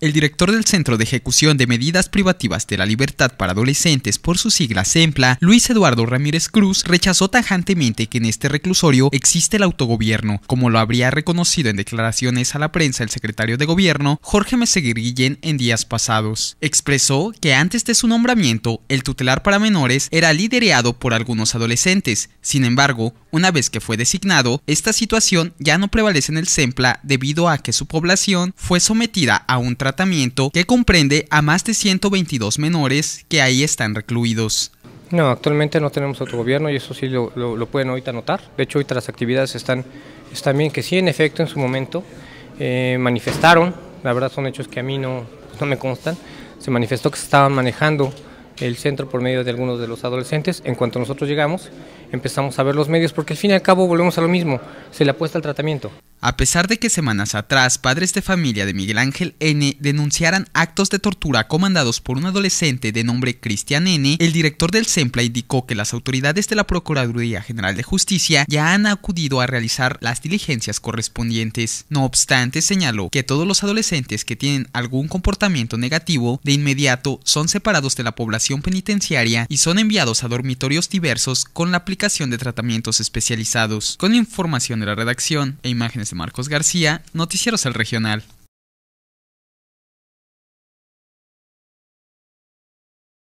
El director del Centro de Ejecución de Medidas Privativas de la Libertad para Adolescentes, por su sigla SEMPLA, Luis Eduardo Ramírez Cruz, rechazó tajantemente que en este reclusorio existe el autogobierno, como lo habría reconocido en declaraciones a la prensa el secretario de Gobierno, Jorge Meseguir Guillén, en días pasados. Expresó que antes de su nombramiento, el tutelar para menores era liderado por algunos adolescentes. Sin embargo, una vez que fue designado, esta situación ya no prevalece en el SEMPLA debido a que su población fue sometida a un tratamiento tratamiento que comprende a más de 122 menores que ahí están recluidos. No, actualmente no tenemos otro gobierno y eso sí lo, pueden ahorita notar. De hecho, ahorita las actividades están, están bien, que sí, en efecto, en su momento eh, manifestaron, la verdad son hechos que a mí no, no me constan, se manifestó que se estaban manejando el centro por medio de algunos de los adolescentes. En cuanto nosotros llegamos, empezamos a ver los medios, porque al fin y al cabo volvemos a lo mismo, se le apuesta el tratamiento. A pesar de que semanas atrás padres de familia de Miguel Ángel N denunciaran actos de tortura comandados por un adolescente de nombre Cristian N, el director del SEMPLA indicó que las autoridades de la Procuraduría General de Justicia ya han acudido a realizar las diligencias correspondientes. No obstante, señaló que todos los adolescentes que tienen algún comportamiento negativo de inmediato son separados de la población penitenciaria y son enviados a dormitorios diversos con la aplicación de tratamientos especializados. Con información de la redacción e imágenes Marcos García, Noticieros El Regional.